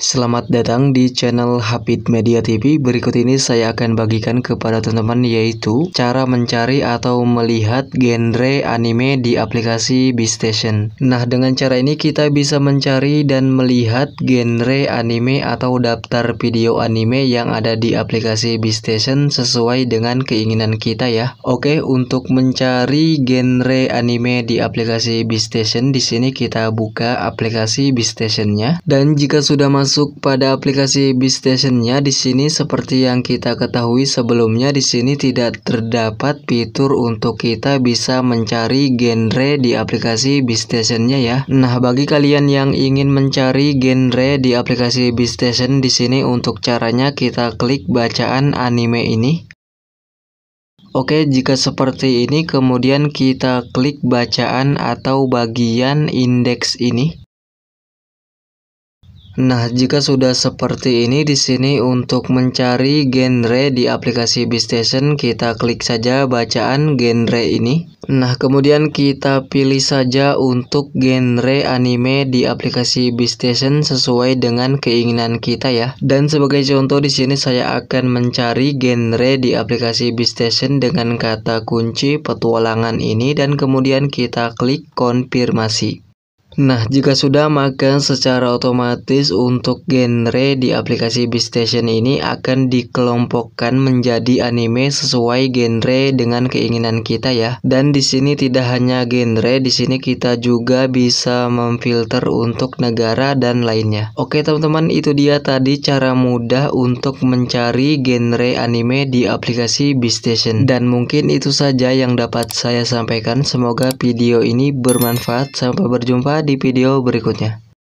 Selamat datang di channel Habit Media TV. Berikut ini saya akan bagikan kepada teman-teman yaitu cara mencari atau melihat genre anime di aplikasi Bstation. Nah, dengan cara ini kita bisa mencari dan melihat genre anime atau daftar video anime yang ada di aplikasi Bstation sesuai dengan keinginan kita ya. Oke, untuk mencari genre anime di aplikasi Bstation di sini kita buka aplikasi Bstationnya dan jika sudah masuk masuk pada aplikasi BeStationnya di sini seperti yang kita ketahui sebelumnya di sini tidak terdapat fitur untuk kita bisa mencari genre di aplikasi BeStationnya ya. Nah bagi kalian yang ingin mencari genre di aplikasi BeStation di sini untuk caranya kita klik bacaan anime ini. Oke, jika seperti ini kemudian kita klik bacaan atau bagian indeks ini. Nah, jika sudah seperti ini di sini untuk mencari genre di aplikasi BizStation kita klik saja bacaan genre ini. Nah, kemudian kita pilih saja untuk genre anime di aplikasi BizStation sesuai dengan keinginan kita ya. Dan sebagai contoh di sini saya akan mencari genre di aplikasi BizStation dengan kata kunci petualangan ini dan kemudian kita klik konfirmasi. Nah, jika sudah maka secara otomatis untuk genre di aplikasi station ini akan dikelompokkan menjadi anime sesuai genre dengan keinginan kita ya. Dan di sini tidak hanya genre, di sini kita juga bisa memfilter untuk negara dan lainnya. Oke, teman-teman, itu dia tadi cara mudah untuk mencari genre anime di aplikasi station Dan mungkin itu saja yang dapat saya sampaikan. Semoga video ini bermanfaat. Sampai berjumpa di di video berikutnya.